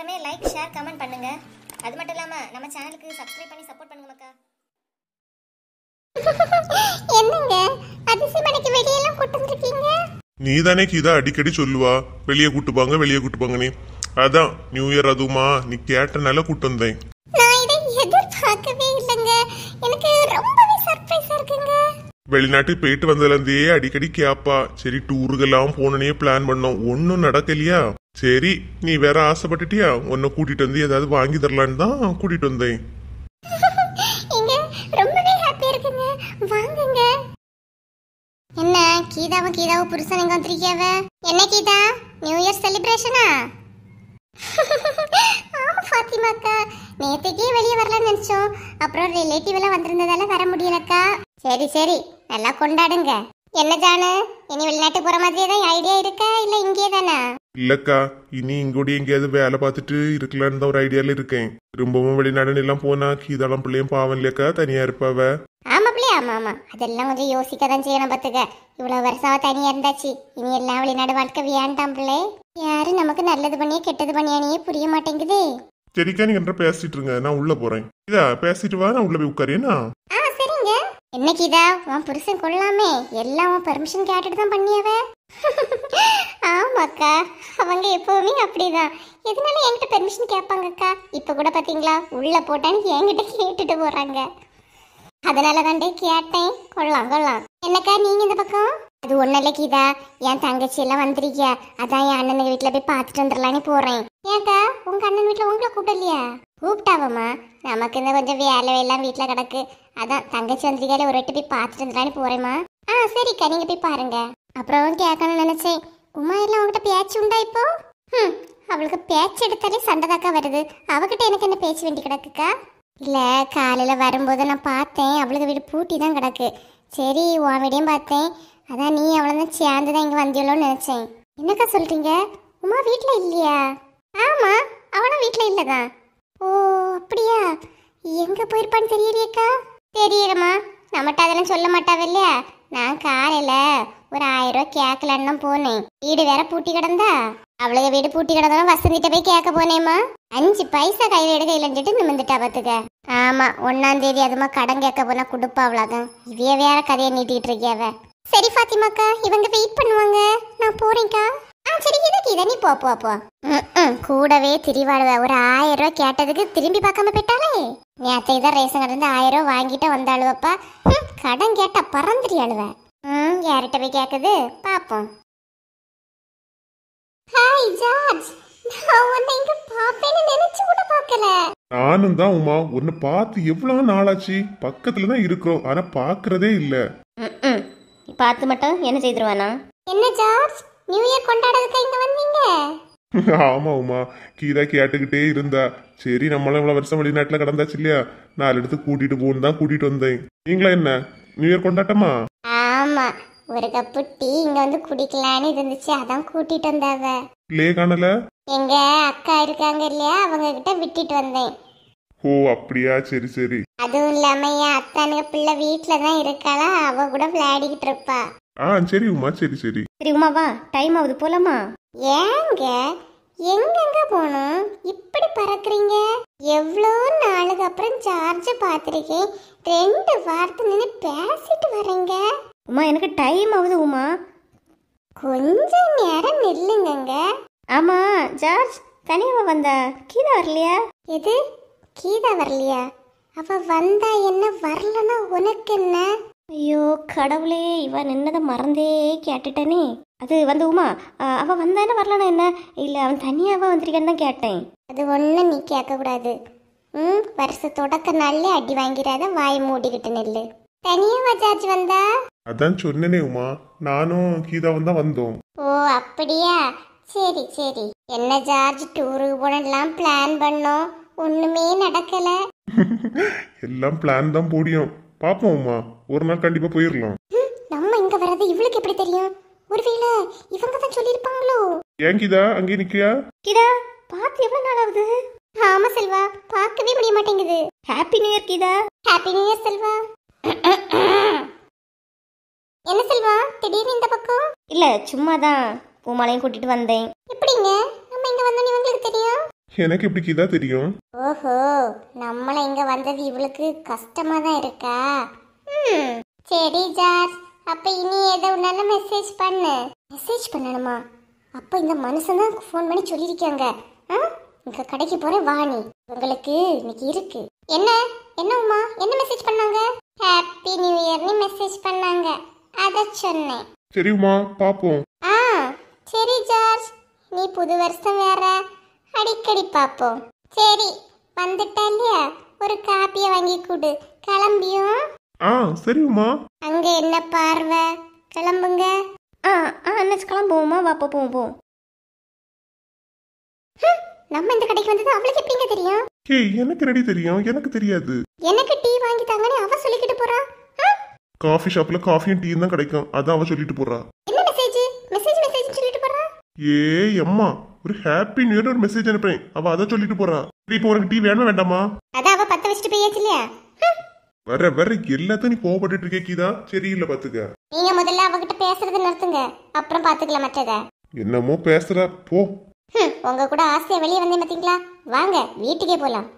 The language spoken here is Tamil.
எல்லாருமே லைக் ஷேர் கமெண்ட் பண்ணுங்க அது மட்டும் இல்லாம நம்ம சேனலுக்கு சப்ஸ்கிரைப் பண்ணி சப்போர்ட் பண்ணுங்க மக்கா என்னங்க அதிசயமடைக்கு வெளியெல்லாம் கூட்டு இருக்கீங்க நீ தானே கீதா அடிக்கடி சொல்லுவா வெளியே கூட்டுப்பாங்க வெளியே கூட்டுப்பாங்க நீ அதான் நியூ இயர் அதுமா நீ கேட்டனால கூட்டு வந்தேன் நான் இதை எதிர்பார்க்கவே இல்லைங்க எனக்கு ரொம்பவே சர்ப்ரைஸா இருக்குங்க வெளிநாட்டு போயிட்டு வந்ததுலேருந்தே அடிக்கடி கேப்பா சரி டூருக்கெல்லாம் போனனே பிளான் பண்ணோம் ஒன்னும் நடக்கலையா சரி நீ வேற ஆசைப்பட்டுட்டியா உன்னை கூட்டிட்டு வந்து ஏதாவது வாங்கி தரலான்னு தான் கூட்டிட்டு வந்தேன் என்ன கீதாவும் கீதாவும் புருஷன் எங்க வந்திருக்கியாவ என்ன கீதா நியூ இயர் செலிப்ரேஷனா ஆமா ஃபாத்திமாக்கா நேத்துக்கே வெளியே வரலாம்னு நினைச்சோம் அப்புறம் ரிலேட்டிவ் எல்லாம் வந்திருந்ததால வர முடியலக்கா சரி சரி நல்லா கொண்டாடுங்க என்ன ஜானு இனி வெளிநாட்டு போற மாதிரியே தான் ஐடியா இருக்கா இல்ல இங்கே தானா இல்லக்கா இனி இங்கூடி எங்கேயாவது வேலை பார்த்துட்டு இருக்கலான்னு தான் ஒரு ஐடியால இருக்கேன் திரும்பவும் வெளிநாடுன்னு எல்லாம் போனா கீதாளம் பிள்ளையும் பாவம் இல்லக்கா தனியா இருப்பாவ ஆமா பிள்ளை ஆமா ஆமா அதெல்லாம் கொஞ்சம் யோசிக்க தான் செய்யணும் பாத்துக்க இவ்வளவு வருஷம் தனியா இருந்தாச்சு இனி எல்லாம் வெளிநாடு வாழ்க்கை வேண்டாம் பிள்ளை யாரும் நமக்கு நல்லது பண்ணியே கெட்டது பண்ணியானே புரிய மாட்டேங்குது சரிக்கா நீங்க என்ன பேசிட்டு இருங்க நான் உள்ள போறேன் இதா பேசிட்டு வா நான் உள்ள போய் உட்காரேனா ஆ சரிங்க என்ன கீதா உன் புருஷன் கொள்ளாமே எல்லாம் உன் பெர்மிஷன் கேட்டுட்டு தான் பண்ணியவன் ஆமாக்கா அவங்க எப்பவுமே அப்படிதான் எதனால என்கிட்ட பெர்மிஷன் கேட்பாங்கக்கா இப்போ கூட பார்த்தீங்களா உள்ள போட்டான்னு என்கிட்ட கேட்டுட்டு போறாங்க அதனால தாண்டே கேட்டேன் கொள்ளலாம் கொள்ளலாம் என்னக்கா நீங்க இந்த பக்கம் அது ஒன்றும் இல்லை கீதா என் தங்கச்சி எல்லாம் வந்திருக்கிய அதான் என் அண்ணன் வீட்டில் போய் பார்த்துட்டு வந்துடலான்னு போறேன் ஏன்க்கா உங்க அண்ணன் வீட்டில் உங்களை கூப்பிடலையா கூப்பிட்டாவம்மா நமக்கு இந்த கொஞ்சம் வேலை எல்லாம் வீட்டில் கிடக்கு அதான் தங்கச்சி வந்திருக்காலே ஒரு வாட்டி போய் பார்த்துட்டு வந்துடலான்னு போகிறேம்மா ஆ சரிக்கா நீங்க போய் பாருங்க அப்புறம் கேட்கணும் நினைச்சேன் உமா எல்லாம் அவங்ககிட்ட பேச்சு உண்டா இப்போ ம் அவளுக்கு பேச்சு எடுத்தாலே சண்டைதாக்கா வருது அவகிட்ட எனக்கு என்ன பேச்சு வேண்டி கிடக்குக்கா இல்லை காலையில் வரும்போது நான் பார்த்தேன் அவளுக்கு வீடு பூட்டி தான் கிடக்கு சரி உன் வீடையும் பார்த்தேன் அதான் நீ தான் சேர்ந்து தான் இங்கே வந்தியலோன்னு நினச்சேன் என்னக்கா சொல்கிறீங்க உமா வீட்டில் இல்லையா ஆமாம் அவனும் வீட்டில் இல்லை தான் ஓ அப்படியா எங்கே போயிருப்பான்னு தெரியலையேக்கா தெரியலம்மா நம்மகிட்ட அதெல்லாம் சொல்ல மாட்டாவ இல்லையா நான் காலையில் ஒரு ஆயிரம் ரூபாய் கேட்கலன்னு போனேன் வீடு வேற பூட்டி கிடந்தா அவ்வளவு வீடு பூட்டி கிடந்தாலும் வசந்திட்ட போய் கேட்க போனேம்மா அஞ்சு பைசா கையில் எடுக்க இல்லைன்னு நிமிந்துட்டா பார்த்துக்க ஆமாம் ஒன்னாம் தேதி அதுமா கடன் கேட்க போனால் கொடுப்பா அவ்வளோதான் இதே வேற கதையை நீட்டிகிட்டு இருக்கியாவ சரி ஃபாத்திமாக்கா இவங்க வெயிட் பண்ணுவாங்க நான் போறேன்க்கா கூடவே திரிவாடுவ ஒரு ஆயிரம் ரூபாய் கேட்டதுக்கு திரும்பி பார்க்காம போயிட்டாலே நேற்று இதை ரேஷன் கடந்து ஆயிரம் ரூபாய் வாங்கிட்டு வந்த வந்தாளுவப்பா கடன் கேட்டா பறந்துடி அழுவ ம் யார்கிட்ட போய் கேட்குது பார்ப்போம் ஹாய் ஜார்ஜ் நான் உன்னை இங்க பாப்பேன்னு நினைச்சு கூட பார்க்கல நானும் தான் உமா உன்னை பார்த்து எவ்வளவு நாளாச்சு பக்கத்துல தான் இருக்கோம் ஆனா பாக்குறதே இல்ல பார்த்து மட்டும் என்ன செய்திருவானா என்ன ஜார்ஜ் நியூ இயர் கொண்டாடுறதுக்கு இங்க வந்தீங்க ஆமா உமா கீதா கேட்டுக்கிட்டே இருந்தா சரி நம்மளும் இவ்வளவு வருஷம் வெளிநாட்டுல கிடந்தாச்சு இல்லையா நாலு இடத்துக்கு கூட்டிட்டு போகணும் தான் கூட்டிட்டு வந்தேன் நீங்களா என்ன நியூ இயர் கொண்டாட்டமா ஆமா ஒரு கப்பு டீ இங்க வந்து குடிக்கலான்னு இருந்துச்சு அதான் கூட்டிட்டு வந்தாவ இல்லையே காணல எங்க அக்கா இருக்காங்க இல்லையா அவங்க கிட்ட விட்டுட்டு வந்தேன் ஓ அப்படியா சரி சரி அதுவும் இல்லாம என் அத்தானுக்கு பிள்ளை வீட்டுல தான் இருக்காளா அவ கூட விளையாடிக்கிட்டு இருப்பா ஆ சரி உமா சரி சரி சரி உமா வா டைம் ஆகுது போலாமா ஏங்க எங்கெங்க போகணும் இப்படி பறக்குறீங்க எவ்வளோ நாளுக்கு அப்புறம் சார்ஜ் பார்த்துருக்கேன் ரெண்டு வார்த்தை நின்று பேசிட்டு வரீங்க உமா எனக்கு டைம் ஆகுது உமா கொஞ்ச நேரம் நில்லுங்கங்க ஆமா ஜார்ஜ் தனியாவ வந்தா கீதா வரலையா எது கீதா வரலையா அவ வந்தா என்ன வரலன்னா உனக்கு என்ன ஐயோ கடவுளே இவன் நின்னதை மறந்தே கேட்டுட்டேனே அது வந்து உமா அவன் வந்தானே வரலனா என்ன இல்லை அவன் தனியாவ வந்திருக்கான்னு தான் கேட்டேன் அது ஒன்றும் நீ கூடாது ம் வருஷ தொடக்க நாள்ல அடி வாங்கிறாத வாய் மூடிக்கிட்டு நெல்லு தனியாவா சார்ஜ் வந்தா அதான் சொன்னனே உமா நானும் கீதாவும் தான் வந்தோம் ஓ அப்படியா சரி சரி என்ன ஜார்ஜ் டூருக்கு போனெல்லாம் பிளான் பண்ணோம் ஒண்ணுமே நடக்கல எல்லாம் பிளான் தான் போடியும் உமா ஒரு நாள் கண்டிப்பா போயிடலாம் நம்ம இங்க வர்றது இவளுக்கு எப்படி தெரியும் ஒருவேளை இவங்க தான் சொல்லிருப்பாங்களோ ஏங்கிதா கிதா அங்கே நிக்கியா கிதா பார்த்து எவ்வளவு நாள் ஆகுது ஆமா செல்வா பார்க்கவே முடிய மாட்டேங்குது happy new year Gita happy new year Selva என்ன செல்வா திடீர்னு இந்த பக்கம் இல்ல சும்மா தான் பூமாலையும் கூட்டிட்டு வந்தேன் எப்படிங்க நம்ம இங்க வந்தோம் இவங்களுக்கு தெரியும் எனக்கு இப்படி கிதா தெரியும் ஓஹோ நம்மள இங்க வந்தது இவளுக்கு கஷ்டமா தான் இருக்கா சரி ஜாஸ் அப்ப இனி எதை உன்னாலும் மெசேஜ் பண்ணு மெசேஜ் பண்ணணுமா அப்ப இந்த மனுஷன் தான் ஃபோன் பண்ணி சொல்லியிருக்காங்க இங்க கடைக்கு போறேன் வாணி உங்களுக்கு இன்னைக்கு இருக்கு என்ன என்ன உமா என்ன மெசேஜ் பண்ணாங்க ஹாப்பி நியூ இயர்னு மெசேஜ் பண்ணாங்க அத சொன்னேன் சரி பாப்போம் ஆ சரி ஜார்ஜ் நீ புது வருஷம் வேற அடிக்கடி பாப்போம் சரி வந்துட்டா இல்லையா ஒரு காப்பியை வாங்கி கொடு கிளம்பியும் ஆ சரி உமா அங்க என்ன பார்வை கிளம்புங்க ஆ ஆ அண்ணாச்சி கிளம்புவோமா வாப்பா போவோம் போவோம் நம்ம இந்த கடைக்கு வந்தது அவளுக்கு எப்படிங்க தெரியும் ஹே எனக்கு ரெடி தெரியும் எனக்கு தெரியாது எனக்கு டீ வாங்கி தாங்கன்னு அவ சொல்லிக்கிட்டு போறா காஃபி ஷாப்ல காஃபியும் டீயும் தான் கிடைக்கும் அதான் அவ சொல்லிட்டு போறா என்ன மெசேஜ் மெசேஜ் மெசேஜ் சொல்லிட்டு போறா ஏய் அம்மா ஒரு ஹாப்பி நியூ இயர் ஒரு மெசேஜ் அனுப்புறேன் அவ அத சொல்லிட்டு போறா இப்போ உனக்கு டீ வேணுமா வேண்டாமா அத அவ பத்த வச்சிட்டு போயாச்சு இல்லையா வர வர எல்லாத்தையும் நீ கோபப்பட்டு இருக்கே கீதா சரியில்லை பாத்துக்க நீங்க முதல்ல அவகிட்ட பேசுறத நிறுத்துங்க அப்புறம் பாத்துக்கலாம் மற்றத என்னமோ பேசுற போ உங்க கூட ஆசையா வெளியே வந்தேன் பாத்தீங்களா வாங்க வீட்டுக்கே போலாம்